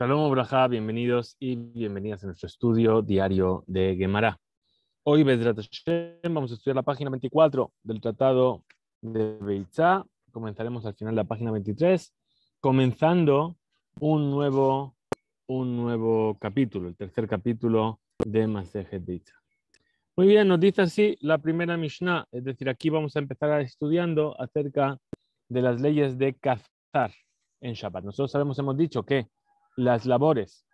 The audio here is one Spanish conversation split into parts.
Saludos, Braja, bienvenidos y bienvenidas a nuestro estudio diario de Gemara. Hoy, vamos a estudiar la página 24 del Tratado de Beitzá. Comenzaremos al final de la página 23, comenzando un nuevo, un nuevo capítulo, el tercer capítulo de Masejet Beitzá. Muy bien, nos dice así la primera Mishnah, es decir, aquí vamos a empezar estudiando acerca de las leyes de cazar en Shabbat. Nosotros sabemos, hemos dicho que las labores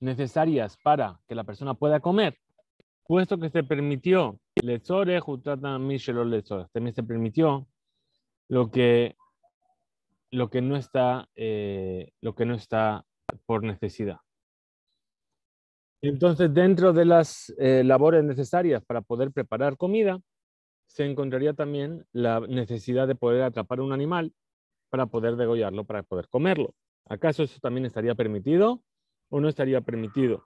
necesarias para que la persona pueda comer, puesto que se permitió también se permitió lo que lo que no está eh, lo que no está por necesidad. Entonces, dentro de las eh, labores necesarias para poder preparar comida, se encontraría también la necesidad de poder atrapar un animal para poder degollarlo, para poder comerlo. ¿Acaso eso también estaría permitido o no estaría permitido?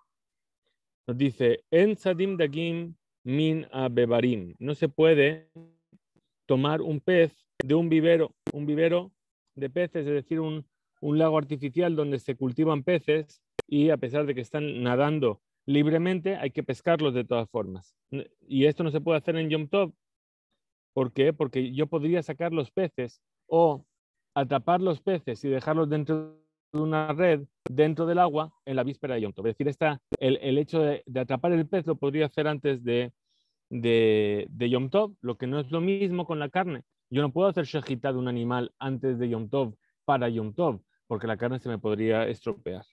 Nos dice, en Sadim Dagim min abebarim. No se puede tomar un pez de un vivero, un vivero de peces, es decir, un, lago artificial donde se cultivan peces y a pesar de que están nadando libremente, hay que pescarlos de todas formas. Y esto no se puede hacer en Yom Tov. ¿Por qué? Porque yo podría sacar los peces o atrapar los peces y dejarlos dentro una red dentro del agua en la víspera de yomtov. Es decir, está el, el, hecho de, atrapar el pez lo podría hacer antes de, de, de Yom Tov, lo que no es lo mismo con la carne. Yo no puedo hacer shejita de un animal antes de Yom Tov para Yom Tov, porque la carne se me podría estropear.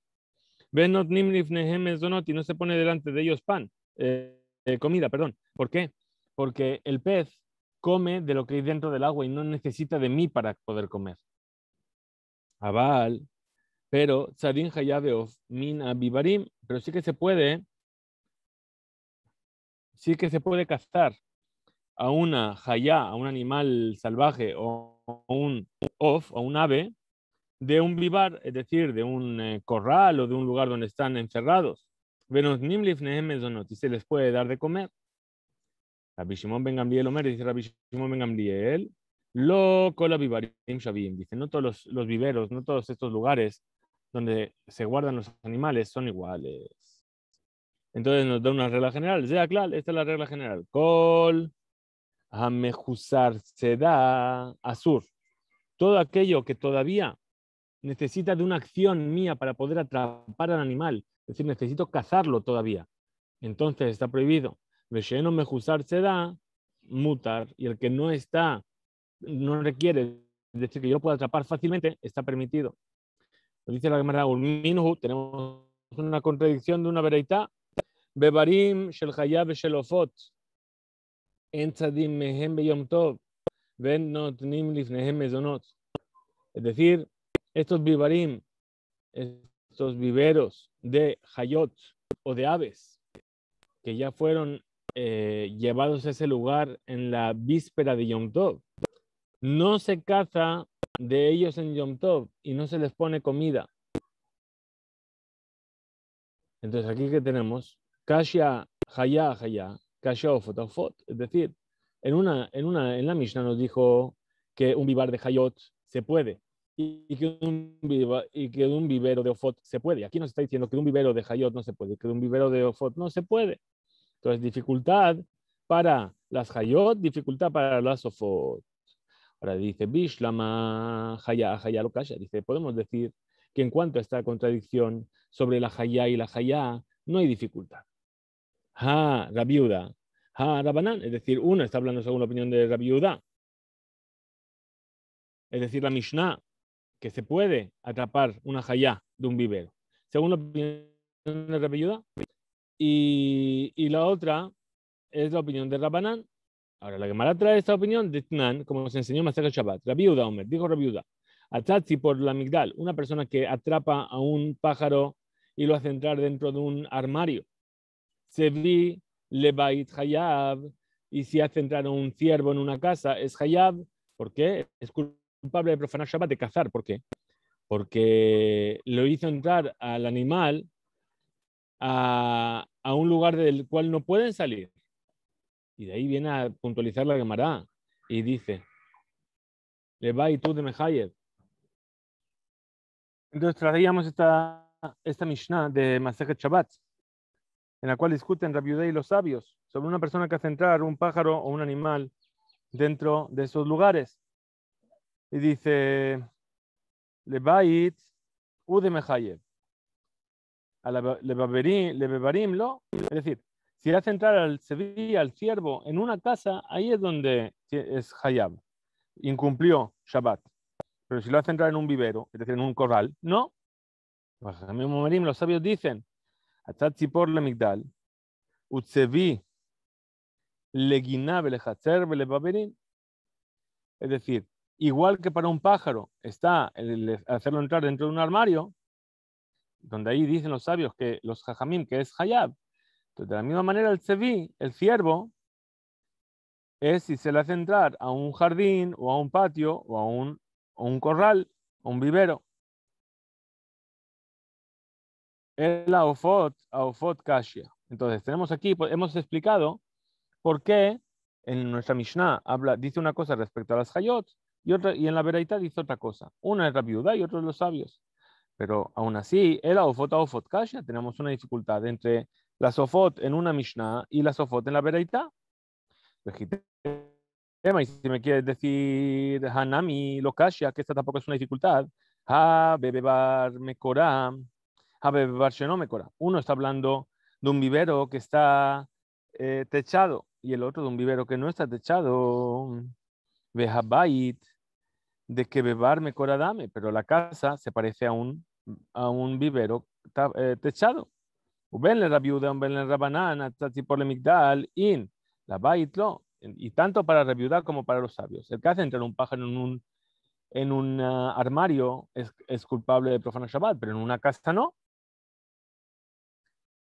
Venot nimrif y no se pone delante de ellos pan, eh, eh, comida, perdón. ¿Por qué? Porque el pez come de lo que hay dentro del agua y no necesita de mí para poder comer. Aval, pero Sadin Min vivarim, pero sí que se puede, sí que se puede cazar a una Hayá, a un animal salvaje o un of o un ave, de un vivar, es decir, de un eh, corral o de un lugar donde están encerrados. Venos Y se les puede dar de comer. Rabbi Shimon Ben Gamliel Omer dice Rabbi Shimon Ben Gamliel, lo vivarim shavim. Dice, no todos los, los, viveros, no todos estos lugares donde se guardan los animales son iguales. Entonces nos da una regla general. Sea claro, esta es la regla general. Col, a se da, azur. Todo aquello que todavía necesita de una acción mía para poder atrapar al animal. Es decir, necesito cazarlo todavía. Entonces está prohibido. Vesheno mejusar se da, mutar. Y el que no está, no requiere, decir, que yo lo pueda atrapar fácilmente, está permitido. Lo dice la Gemara, un tenemos una contradicción de una vereitá. Bebarim shel hayab shel ofot. En tzadim mehem beyom tov. Ven notnim lifnehem mezonot. Es decir, estos bibarim, estos viveros de hayot o de aves, que ya fueron eh, llevados a ese lugar en la víspera de Yom Tov. No se caza de ellos en Yom Tov y no se les pone comida. Entonces aquí que tenemos, Kasha Haya Haya, Ofot es decir, en, una, en, una, en la Mishnah nos dijo que un vivar de Hayot se puede y, que, un, viva, vivero de Ofot se puede. Aquí nos está diciendo que un vivero de Hayot no se puede, que un vivero de Ofot no se puede. Entonces, dificultad para las Hayot, dificultad para las Ofot dice, Bishlama Haya Dice, podemos decir que en cuanto a esta contradicción sobre la Jaya y la Haya, no hay dificultad. Ha, Rabiuda. Ha, Rabanán. Es decir, uno está hablando según la opinión de Rabiuda. Es decir, la Mishnah, que se puede atrapar una Jaya de un vivero. Según la opinión de Rabiuda. Y, y la otra es la opinión de Rabanán, Ahora, la Gemara trae esta opinión de Tnan, este como se enseñó más cerca Shabbat. La viuda, dijo la viuda. Atatzi por la migdal, una persona que atrapa a un pájaro y lo hace entrar dentro de un armario. Sevi lebait hayab, y si hace entrar a un ciervo en una casa, es hayab. ¿Por qué? Es culpable de profanar Shabbat, de cazar. ¿Por qué? Porque lo hizo entrar al animal a, a un lugar del cual no pueden salir. Y de ahí viene a puntualizar la Gemara y dice, le tú de Entonces traíamos esta, esta Mishnah de Masejet Shabbat, en la cual discuten Rabiudei y los sabios sobre una persona que hace entrar un pájaro o un animal dentro de esos lugares. Y dice, Lebait de Mehayev. A lo. Es decir, si le hace entrar al al siervo, en una casa, ahí es donde es Hayab. Incumplió Shabbat. Pero si lo hace entrar en un vivero, es decir, en un corral, no. Pues los sabios dicen, le migdal, Es decir, igual que para un pájaro está el hacerlo entrar dentro de un armario, donde ahí dicen los sabios que los jajamim, que es hayab, de la misma manera, el seví, el ciervo, es si se le hace entrar a un jardín o a un patio o a un, un corral o un vivero. El aofot, aofot kashia. Entonces, tenemos aquí, pues, hemos explicado por qué en nuestra Mishnah dice una cosa respecto a las hayot y, otra, y en la veraita dice otra cosa. Una es la viuda y otra es los sabios. Pero aún así, el o aofot kashia, tenemos una dificultad entre la Sofot en una Mishnah y la Sofot en la Beraita. Y si me quieres decir Hanami, Lokashia, que esta tampoco es una dificultad, Ha Bebebar Mekora, Ha Bebebar Shenomekora. Uno está hablando de un vivero que está eh, techado y el otro de un vivero que no está techado. Behabait, de que Bebar Mekora dame, pero la casa se parece a un, a un vivero eh, techado. Uben le le le migdal, in, la baitlo. Y tanto para rabiuda como para los sabios. El que hace entrar un pájaro en un, en un ah, armario es, es, culpable de profana Shabbat, pero en una casa no.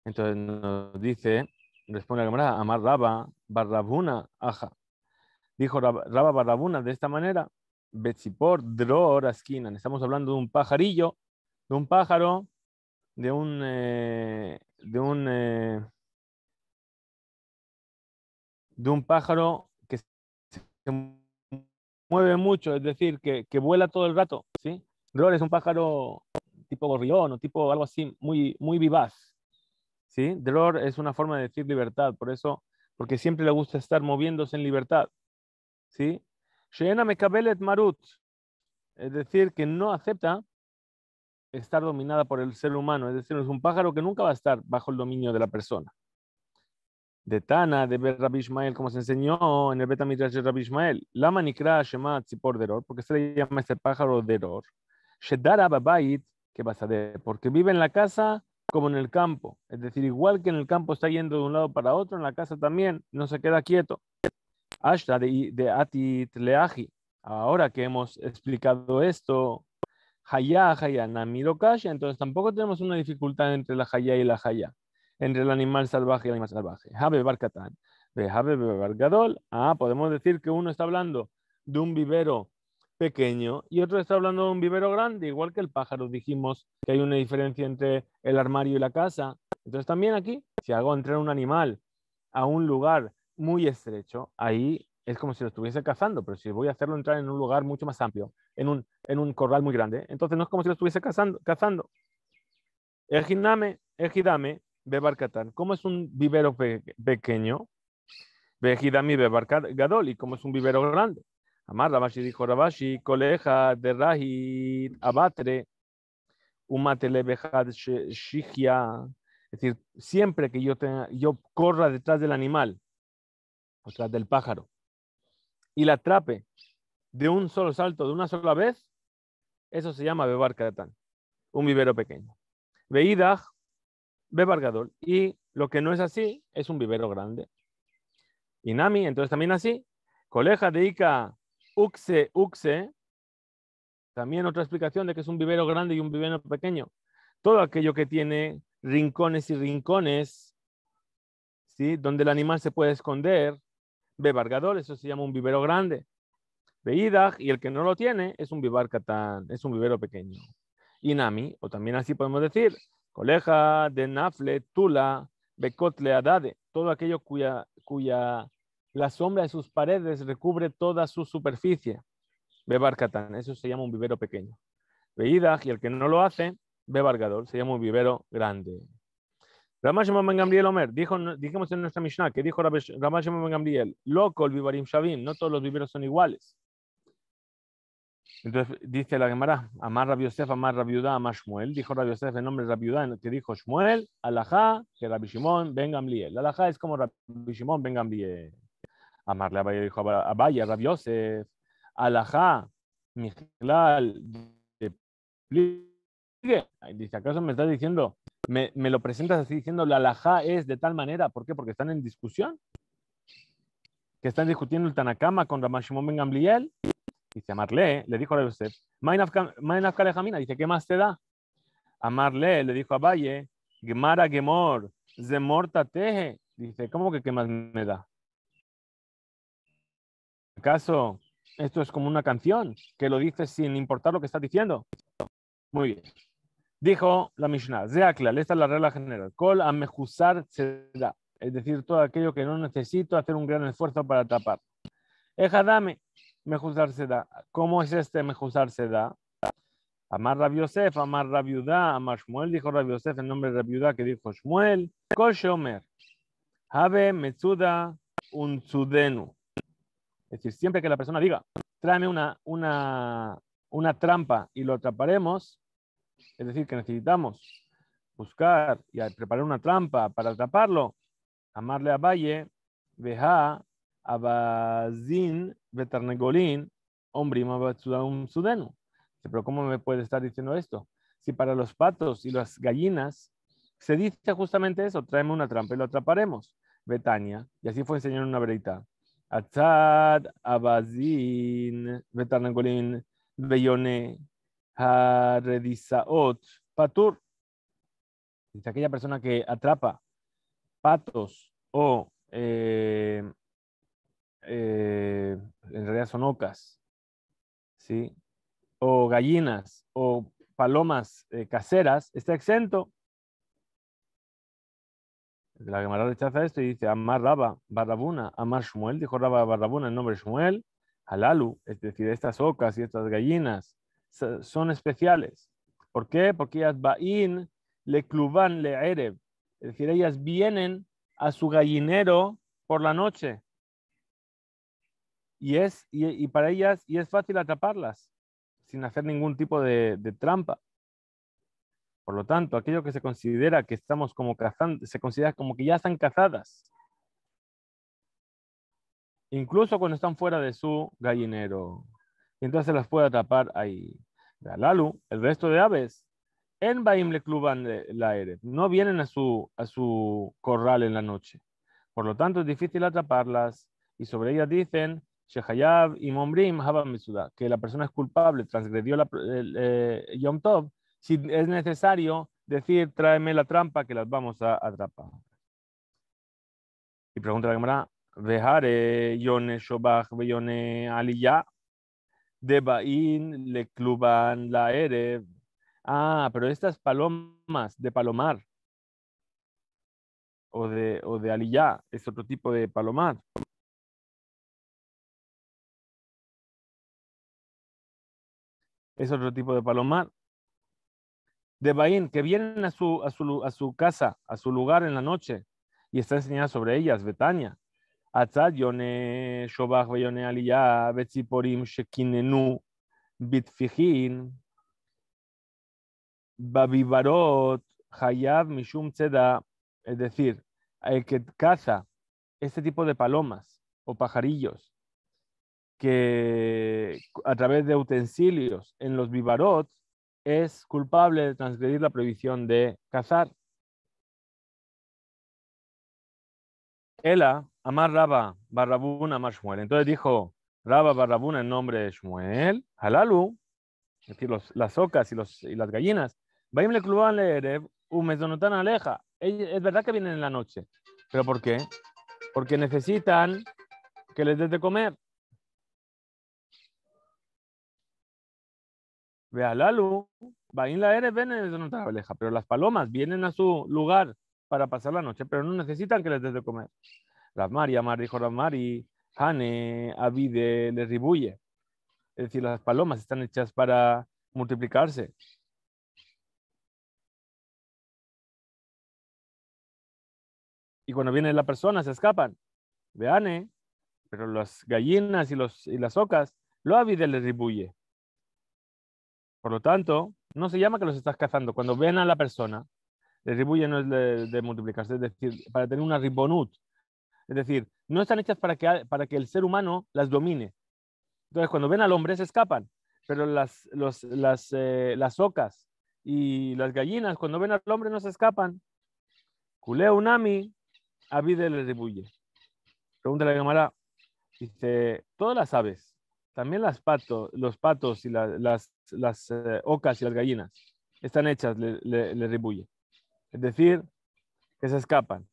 Entonces nos dice, responde la camarada, Amar Raba Barrabuna, aja. Dijo Raba Barrabuna de esta manera, Betzipor Dror esquina Estamos hablando de un pajarillo, de un pájaro, de un eh, de un, eh, un pájaro que se mueve mucho, es decir, que, vuela todo el rato, ¿sí? es un pájaro tipo gorrión o tipo algo así, muy, muy vivaz, ¿sí? Dror es una forma de decir libertad, por eso, porque siempre le gusta estar moviéndose en libertad, ¿sí? me Marut, es decir, que no acepta estar dominada por el ser humano, es decir, es un pájaro que nunca va a estar bajo el dominio de la persona. De Tana, de Rabbi como se enseñó en el Midrash de Rabbi Ismael, Lama Nikra Shema Tzipor Deror, porque se le llama este pájaro Deror, Shedara Babait, que de porque vive en la casa como en el campo, es decir, igual que en el campo está yendo de un lado para otro, en la casa también no se queda quieto. Ashta de, Atit ahora que hemos explicado esto, Hayá, Hayá, Namiro Kasha, entonces tampoco tenemos una dificultad entre la Hayá y la Hayá, entre el animal salvaje y el animal salvaje. Habe Barcatán, Habe Bargadol. Ah, podemos decir que uno está hablando de un vivero pequeño y otro está hablando de un vivero grande, igual que el pájaro. Dijimos que hay una diferencia entre el armario y la casa. Entonces también aquí, si hago entrar un animal a un lugar muy estrecho, ahí es como si lo estuviese cazando, pero si voy a hacerlo entrar en un lugar mucho más amplio, en un, en un corral muy grande, entonces no es como si lo estuviese cazando. cazando. El jiname, el jidame, como es un vivero pequeño, bejidami gadol, y como es un vivero grande. Amar dijo Rabashi, coleja de Rahi, abatre, umatele bejad Es decir, siempre que yo, tenga, yo corra detrás del animal, detrás del pájaro, y la atrape de un solo salto, de una sola vez, eso se llama bebar un vivero pequeño. Beida, bebargador. Y lo que no es así es un vivero grande. inami entonces también así. Coleja de Ica, uxe, uxe. También otra explicación de que es un vivero grande y un vivero pequeño. Todo aquello que tiene rincones y rincones, ¿sí? donde el animal se puede esconder, bebargador, eso se llama un vivero grande. Beidach, y el que no lo tiene es un vivar catán, es un vivero pequeño. Inami, o también así podemos decir, coleja de nafle, tula, becotle, adade, todo aquello cuya, cuya la sombra de sus paredes recubre toda su superficie. Bebar eso se llama un vivero pequeño. Beidach, y el que no lo hace, bebargador, se llama un vivero grande. Ramashim Ben Gamliel Omer, dijo, dijimos en nuestra Mishnah que dijo Ramashim Ben Gamliel, loco el vivarim shavim, no todos los viveros son iguales. Entonces dice la Gemara, Amar Rabbi Yosef, Amar Rabbi Yudá, Amar Shmuel. Dijo Rabbi Yosef el nombre de Rabbi Yudá, que dijo Shmuel, Alajá, que Rabbi Shimon, Ben Gamliel. Alajá es como Rabbi Shimon, Ben Gamliel. Amarle Abaya dijo Abaya, Rabbi Yosef, Alajá, Mijlal, Dice, ¿acaso me estás diciendo me, lo presentas así diciendo la laja es de tal manera, ¿por qué? Porque están en discusión. Que están discutiendo el Tanakama con Ramashimon Ben Gamliel. Dice Amarle, le dijo a Yosef, Jamina, dice, ¿qué más te da? Amarle le dijo a Valle, Gemara Gemor, Zemorta Teje. Dice, ¿cómo que qué más me da? ¿Acaso esto es como una canción que lo dice sin importar lo que estás diciendo? Muy bien. Dijo la Mishnah, Zeaklal, esta es la regla general. Kol Es decir, todo aquello que no necesito hacer un gran esfuerzo para tapar. Ejadame, mejuzar se da. ¿Cómo es este mejuzar se Amar Rabi Yosef, Amar Rabi Yudá, Amar Shmuel, dijo rabiosef Yosef en nombre de Rabi que dijo Shmuel. Kol Shomer, Habe Metzuda Unzudenu. Es decir, siempre que la persona diga, tráeme una, una, una trampa y lo atraparemos, es decir, que necesitamos buscar y preparar una trampa para atraparlo, amarle a Valle, Beja, Abazin, Beternegolín, un Sudenu. Pero ¿cómo me puede estar diciendo esto? Si para los patos y las gallinas se dice justamente eso, tráeme una trampa y lo atraparemos. Betania, y así fue enseñar una verita. Atzad, Abazin, Veternegolin, Beyone, Haredisaot Patur. Dice aquella persona que atrapa patos o eh, eh, en realidad son ocas, ¿sí? O gallinas o palomas eh, caseras, está exento. La Gemara rechaza esto y dice, Amar Raba, Barrabuna, Amar Shmuel, dijo Raba Barrabuna el nombre Shmuel, Halalu, es decir, estas ocas y estas gallinas son especiales. ¿Por qué? Porque ellas le cluban le ereb. Es decir, ellas vienen a su gallinero por la noche. Y, es, y, para ellas y es fácil atraparlas sin hacer ningún tipo de, trampa. Por lo tanto, aquello que se considera que estamos como cazando, se considera como que ya están cazadas. Incluso cuando están fuera de su gallinero. entonces las puede atrapar ahí. Alalu, el resto de aves, en Baim le cluban la aire no vienen a su, a su corral en la noche. Por lo tanto, es difícil atraparlas y sobre ellas dicen Shehayab y Mombrim que la persona es culpable, transgredió la, el, eh, Yom Tov, si es necesario decir tráeme la trampa que las vamos a atrapar. Y pregunta la cámara, Vejare, Yone Shobach, Yone Aliyah, de Baín, le cluban la ere. Ah, pero estas palomas de palomar o de, o de aliyá es otro tipo de palomar. Es otro tipo de palomar. De Baín, que vienen a su, a su, a su casa, a su lugar en la noche, y está enseñada sobre ellas, Betania es decir, el que caza este tipo de palomas o pajarillos que a través de utensilios en los vivarot es culpable de transgredir la prohibición de cazar. Amar Rabba, Barrabun, Amar Shmuel. Entonces dijo Rabba, Barrabun en nombre de Shmuel, Halalu, es decir, las ocas y, los, y las gallinas. Baim le le tan aleja. Es verdad que vienen en la noche, pero ¿por qué? Porque necesitan que les des de comer. Ve Halalu, Baim la vienen ven aleja. Pero las palomas vienen a su lugar para pasar la noche, pero no necesitan que les des de comer. Rasmar, y Amar dijo Rasmar, y Hane, ribuye. Es decir, las palomas están hechas para multiplicarse. Y cuando viene la persona, se escapan. Veane, pero las gallinas y, los, y las ocas, lo Abide le ribuye. Por lo tanto, no se llama que los estás cazando. Cuando ven a la persona, le ribuye no es de, de multiplicarse, es decir, para tener una ribonut, es decir, no están hechas para que, para que el ser humano las domine. Entonces, cuando ven al hombre, se escapan. Pero las, eh, las, ocas y las gallinas, cuando ven al hombre, no se escapan. Culeo unami, avide le rebuye. Pregunta la cámara. Dice, todas las aves, también las pato, los patos y las, las eh, ocas y las gallinas, están hechas, le, le, Es decir, que se escapan.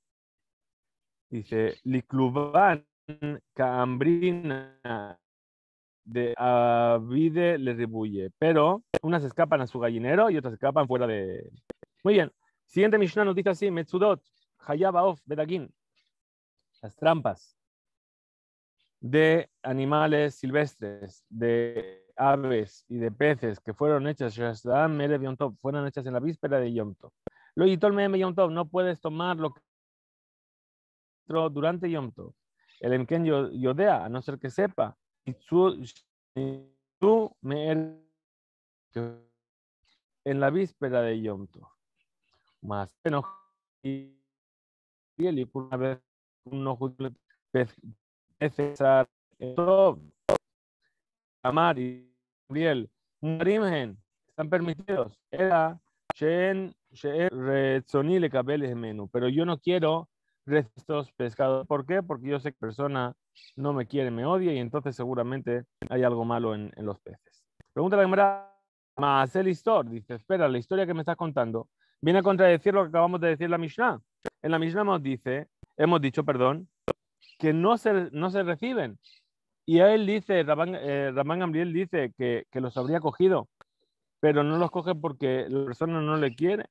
Dice, Licluban Cambrina de Avide leribuye pero unas escapan a su gallinero y otras escapan fuera de... Muy bien. Siguiente Mishnah nos dice así, Metsudot, Bedagin. Las trampas de animales silvestres, de aves y de peces que fueron hechas, fueron hechas en la víspera de Yom Tov. Lo no puedes tomar lo durante Yom Tov. El yo Yodea, a no ser que sepa, en la víspera de yomto Tov. Más y una vez de pues, César Amar y Gabriel crimen están permitidos. Era Sheen Rezonile Cabeles Menú, pero yo no quiero restos, pescados. ¿Por qué? Porque yo sé que persona no me quiere, me odia y entonces seguramente hay algo malo en, los peces. Pregunta la primera, más el dice, espera, la historia que me estás contando viene a contradecir lo que acabamos de decir en la Mishnah. En la Mishnah nos dice, hemos dicho, perdón, que no se, no se reciben. Y a él dice, Ramán, eh, Gabriel dice que los habría cogido, pero no los coge porque la persona no le quiere.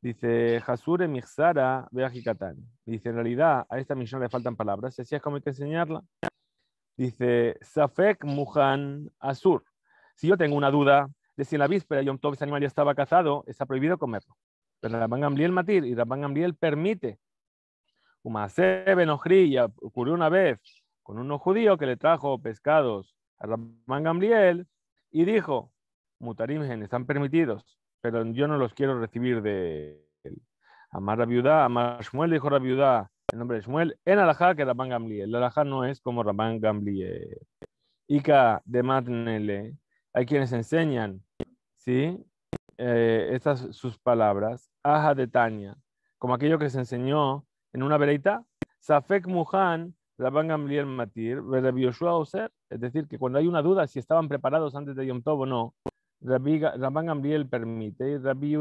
Dice, Hasure Mixara Beajikatán. Dice, en realidad a esta misión le faltan palabras, así es como hay que enseñarla. Dice, Safek Muhan Asur. Si yo tengo una duda de si la víspera Yom Tov ese animal ya estaba cazado, está prohibido comerlo. Pero Rabban gambriel matir y Rabban Gamriel permite. Umase Benojriya ocurrió una vez con uno judío que le trajo pescados a Rabban Gamriel y dijo, mutarimgen están permitidos pero yo no los quiero recibir de él. Amar la viuda, amar Shmuel, dijo la viuda, el nombre de Shmuel, en Alajá que Rabban Gamliel. El no es como Rabban Gamliel. Ica de Matnele, hay quienes enseñan, ¿sí? Eh, estas sus palabras, Aja de Tania, como aquello que se enseñó en una vereita, Safek Muhan, Rabban Gamliel Matir, Yoshua Oser, es decir, que cuando hay una duda si estaban preparados antes de Yom Tov o no, Rabbi, Rabban Amriel permite, y Rabbi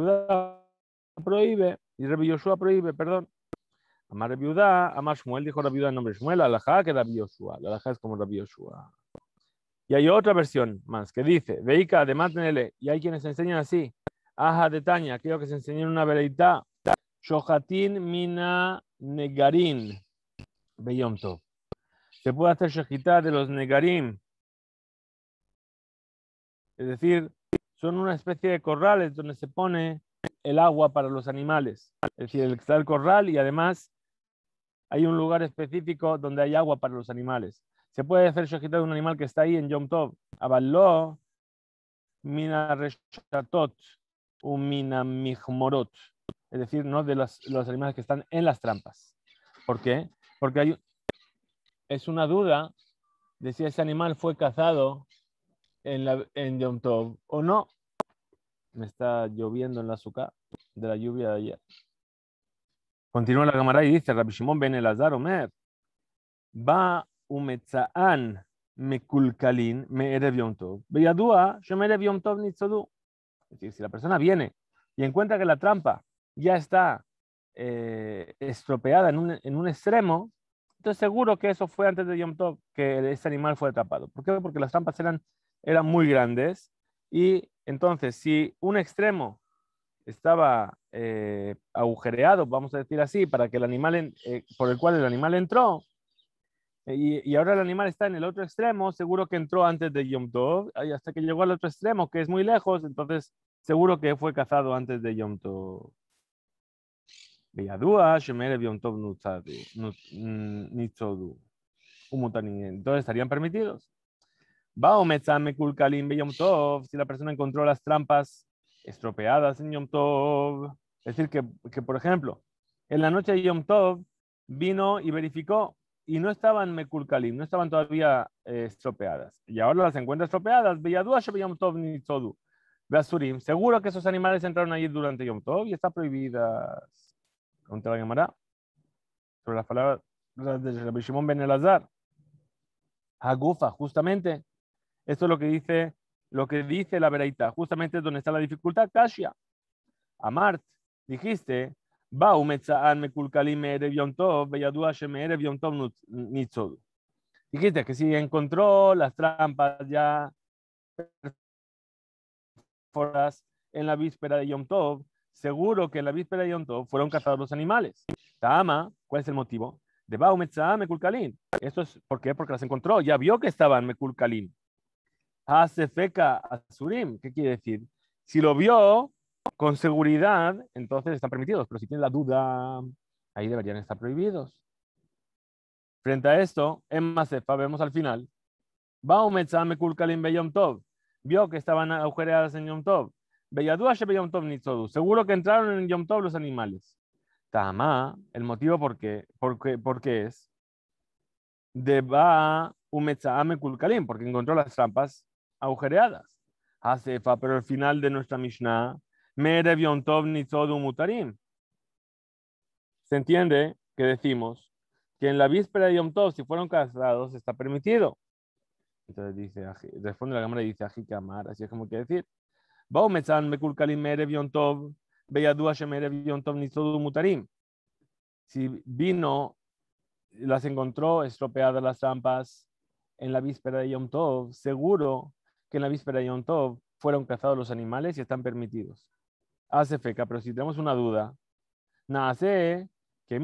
prohíbe, y Rabbi Yoshua prohíbe, perdón. Amar Rabbi Yudá, Amar Shmuel, dijo Rabbi Yudá en nombre de Shmuel, Alajá que Rabbi Yoshua, Alajá es como Rabbi Yoshua. Y hay otra versión más que dice, Veika de Matnele, y hay quienes enseñan así, Aja de Taña, quiero que se enseñó una veredita. Shohatin Mina Negarin, beyomto. Se puede hacer de los Negarim, es decir, son una especie de corrales donde se pone el agua para los animales. Es decir, está el corral y además hay un lugar específico donde hay agua para los animales. Se puede hacer shojita de un animal que está ahí en Yom Tov. Abaló, mina reshatot, Es decir, no de los, animales que están en las trampas. ¿Por qué? Porque hay, es una duda de si ese animal fue cazado en, Yom Tov o no. Me está lloviendo en la azúcar de la lluvia de ayer. Continúa la cámara y dice, Rabbi Shimon ben Elazar Omer, va umetzaan mekulkalin me erev Yom Tov. Beyadua me erev Yom Tov nitzodu. Es decir, si la persona viene y encuentra que la trampa ya está eh, estropeada en un, en un extremo, entonces seguro que eso fue antes de Yom Tov, que ese animal fue atrapado. ¿Por qué? Porque las trampas eran eran muy grandes y entonces si un extremo estaba eh, agujereado, vamos a decir así, para que el animal, eh, por el cual el animal entró, eh, y, y, ahora el animal está en el otro extremo, seguro que entró antes de Yom Tov, hasta que llegó al otro extremo, que es muy lejos, entonces seguro que fue cazado antes de Yom Tov. Entonces estarían permitidos. Si la persona encontró las trampas estropeadas en Yom Tov. Es decir, que, que, por ejemplo, en la noche de Yom Tov vino y verificó y no estaban Mekulkalim, no estaban todavía eh, estropeadas. Y ahora las encuentra estropeadas. ni Seguro que esos animales entraron allí durante Yom Tov y está prohibidas. te la llamará? sobre las palabras de Shimon Ben Elazar. Agufa, justamente, esto es lo que dice, lo que dice la veraita. Justamente es donde está la dificultad. a Amart, dijiste, Dijiste que si encontró las trampas ya en la víspera de Yom seguro que en la víspera de Yom fueron cazados los animales. Tama, ¿cuál es el motivo? De Bau mekulkalim. Esto es, ¿por qué? Porque las encontró, ya vio que estaban mekulkalim. Hasefeka Azurim, ¿qué quiere decir? Si lo vio con seguridad, entonces están permitidos, pero si tiene la duda, ahí deberían estar prohibidos. Frente a esto, en Masefa vemos al final, beyom Tov, vio que estaban agujereadas en Yom Tov, seguro que entraron en Yom Tov los animales. Tama, el motivo por qué, porque, porque es, Deba Kulkalim, porque encontró las trampas agujereadas. Hasefa, pero al final de nuestra Mishnah, Mutarim. Se entiende que decimos que en la víspera de Yom Tov, si fueron casados, está permitido. Entonces dice, responde la cámara y dice, así es como quiere decir. Mekulkalim Mutarim. Si vino, las encontró estropeadas las trampas en la víspera de Yom Tov, seguro que en la víspera de Yom Tov fueron cazados los animales y están permitidos. Hace feca, pero si tenemos una duda, nace que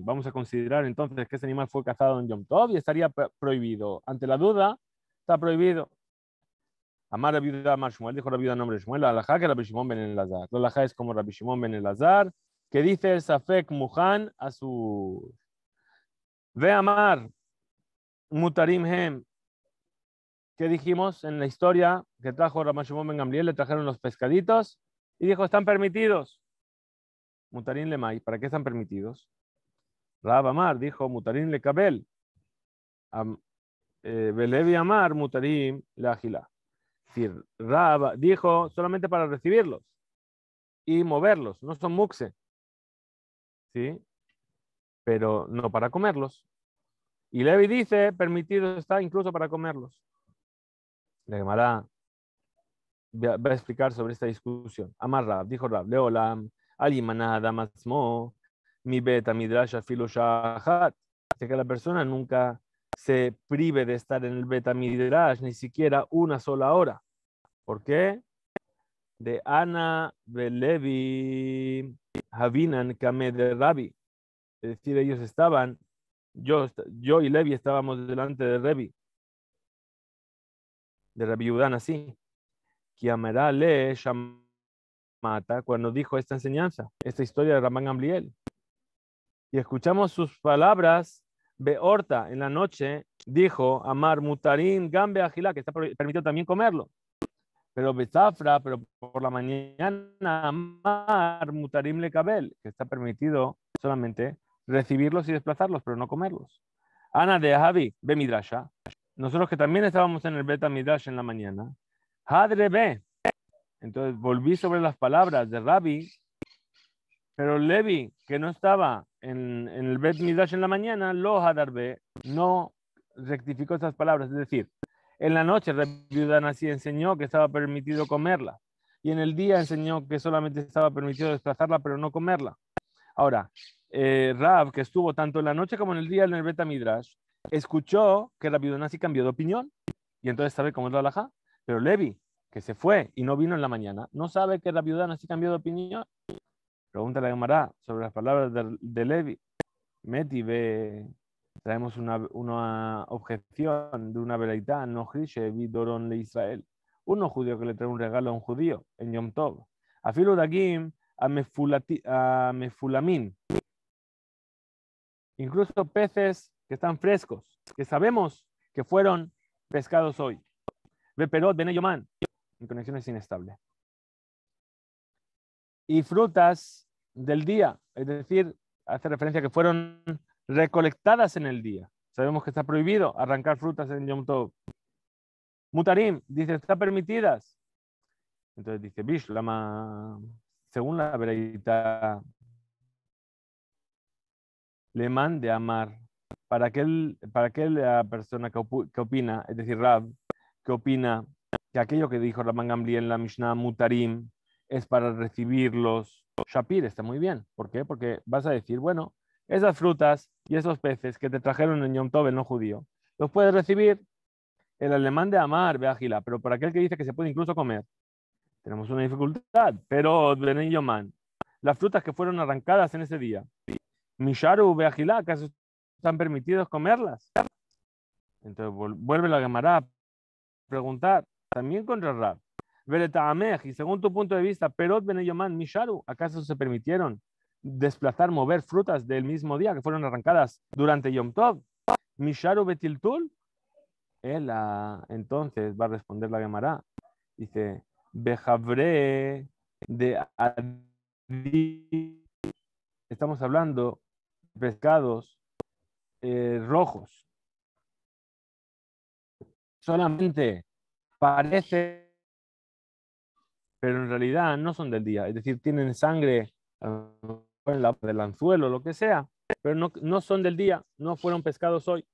Vamos a considerar entonces que ese animal fue cazado en Yom Tov y estaría prohibido. Ante la duda, está prohibido. Amar la viuda Amar Shmuel, dijo la viuda nombre Shmuel, la alajá que Rabbi Shimon ben Elazar. La alajá es como Rabbi Shimon ben Elazar, que dice el Safek Muhan a su... Ve Amar, Mutarim Hem, ¿Qué dijimos en la historia que trajo Ramón Shimon Gamliel, le trajeron los pescaditos y dijo, están permitidos. Mutarín le may, ¿para qué están permitidos? Rab Amar dijo, Mutarín Le cabel. Eh, Belevi Amar, Mutarín Le Agilá. Rab dijo, solamente para recibirlos y moverlos, no son muxe. ¿Sí? Pero no para comerlos. Y Levi dice, permitido está incluso para comerlos le Gemara va a explicar sobre esta discusión. Amar Rab, dijo Rab, Leolam, manada Damasmo, mi beta midrash afilo shahat. Que la persona nunca se prive de estar en el beta midrash, ni siquiera una sola hora. ¿Por qué? De Ana Belevi Havinan Kamed de Rabbi. Es decir, ellos estaban, yo, yo y Levi estábamos delante de Revi de Rabbi Yudán así. le Shamata cuando dijo esta enseñanza, esta historia de Ramán Gamliel. Y escuchamos sus palabras. Beorta en la noche dijo Amar Mutarim Gambe Agilá, que está permitido también comerlo. Pero Bezafra, pero por la mañana Amar Mutarim Le que está permitido solamente recibirlos y desplazarlos, pero no comerlos. Ana de Javi, Bemidrasha, nosotros que también estábamos en el Beta Midrash en la mañana, Hadrebe. Entonces volví sobre las palabras de Rabbi, pero Levi, que no estaba en, el Bet Midrash en la mañana, lo Hadarbe, no rectificó esas palabras. Es decir, en la noche Rabbi así enseñó que estaba permitido comerla, y en el día enseñó que solamente estaba permitido desplazarla, pero no comerla. Ahora, eh, Rab, que estuvo tanto en la noche como en el día en el Beta Midrash, escuchó que la viuda sí cambió de opinión y entonces sabe cómo es la Pero Levi, que se fue y no vino en la mañana, no sabe que la viuda sí cambió de opinión. Pregunta la Gemara sobre las palabras de, Levi. Meti ve, traemos una, objeción de una veredad no de Israel. Uno judío que le trae un regalo a un judío en Yom Tov. Afilo a Mefulamin. Incluso peces que están frescos, que sabemos que fueron pescados hoy. a Yomán. mi conexión es inestable. Y frutas del día, es decir, hace referencia a que fueron recolectadas en el día. Sabemos que está prohibido arrancar frutas en Yom Tov. Mutarim dice, está permitidas. Entonces dice, Bishlama, según la veredita, le mande amar para aquel, para aquella persona que, opina, es decir, Rab, que opina que aquello que dijo la Gamliel en la Mishnah Mutarim es para recibirlos, Shapir está muy bien. ¿Por qué? Porque vas a decir, bueno, esas frutas y esos peces que te trajeron en Yom Tov, el no judío, los puedes recibir el alemán de Amar, Beagila, pero para aquel que dice que se puede incluso comer, tenemos una dificultad. Pero, Benin Yoman, las frutas que fueron arrancadas en ese día, Misharu, que ¿acaso están permitidos comerlas. Entonces vuelve la Gemara a preguntar, también contra Rab. y según tu punto de vista, Perot Beneyoman Misharu, ¿acaso se permitieron desplazar, mover frutas del mismo día que fueron arrancadas durante Yom Tov? Misharu Betiltul. Ella ah, entonces va a responder la Gemara. Dice, Bejabre de Adi. Estamos hablando pescados eh, rojos. Solamente parece, pero en realidad no son del día. Es decir, tienen sangre en la, del anzuelo, lo que sea, pero no, son del día, no fueron pescados hoy.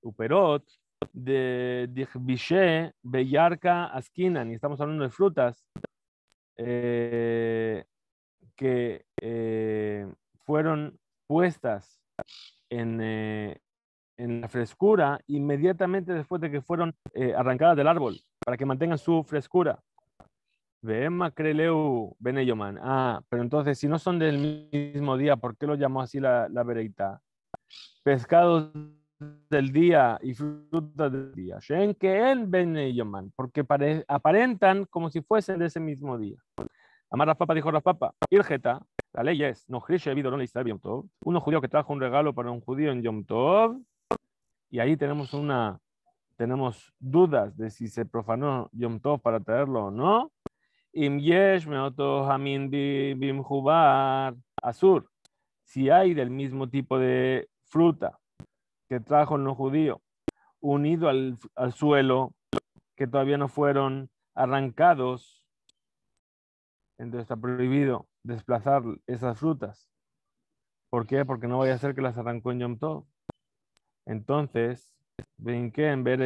Uperot, de Dijbishé, Bellarca, Askinan, y estamos hablando de frutas eh, que eh, fueron puestas eh, en, la frescura inmediatamente después de que fueron eh, arrancadas del árbol, para que mantengan su frescura. creleu beneyoman. Ah, pero entonces, si no son del mismo día, ¿por qué lo llamó así la, la vereita? Pescados del día y frutas del día. Shen que en man porque aparentan como si fuesen de ese mismo día. Amar las papas, dijo las papas. Irjeta, la ley es, no no uno judío que trajo un regalo para un judío en Yom Tov, y ahí tenemos una, tenemos dudas de si se profanó Yom Tov para traerlo o no. Im yesh meoto hamin bim azur. Si hay del mismo tipo de fruta que trajo el no judío, unido al, al suelo, que todavía no fueron arrancados, entonces está prohibido desplazar esas frutas. ¿Por qué? Porque no voy a hacer que las arrancó en Yom Tov. Entonces, ven que en ver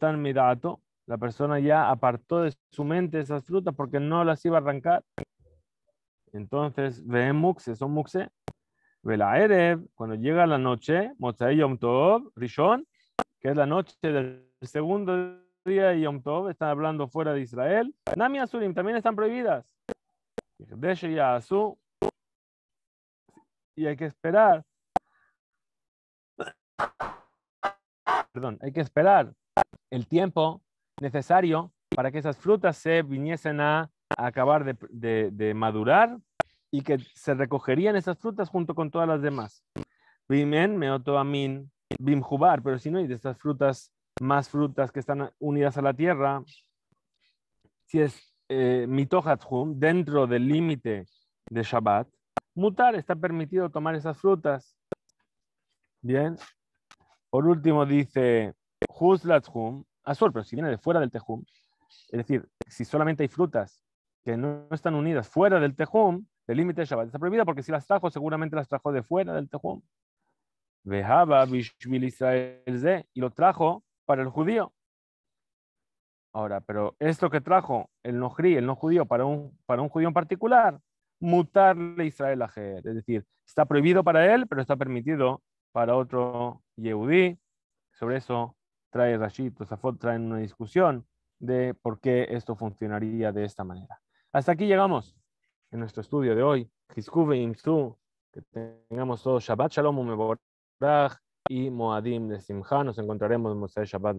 tan mirato, la persona ya apartó de su mente esas frutas porque no las iba a arrancar. Entonces, ven muxe, son muxe. cuando llega la noche, Mozae Rishon, que es la noche del segundo día Yom Tov, están hablando fuera de Israel. Nami azul también están prohibidas. Y hay que esperar. Perdón, hay que esperar el tiempo necesario para que esas frutas se viniesen a, acabar de, madurar y que se recogerían esas frutas junto con todas las demás. Bimen, bim bimjubar, pero si no hay de esas frutas más frutas que están unidas a la tierra. Si es eh, dentro del límite de Shabbat, mutar está permitido tomar esas frutas. Bien. Por último dice a azul, ah, pero si viene de fuera del tejum, es decir, si solamente hay frutas que no están unidas fuera del tejum, del límite de Shabbat está prohibida porque si las trajo, seguramente las trajo de fuera del tejum. Israel y lo trajo para el judío. Ahora, pero esto que trajo el no judío, el no judío para un, para un judío en particular, mutarle Israel a Jer. Es decir, está prohibido para él, pero está permitido para otro Yehudí. Sobre eso trae Rashid Tosafot, trae una discusión de por qué esto funcionaría de esta manera. Hasta aquí llegamos en nuestro estudio de hoy. que tengamos todos Shabbat Shalom Mevorach y Moadim de Simha. Nos encontraremos en Moshe Shabbat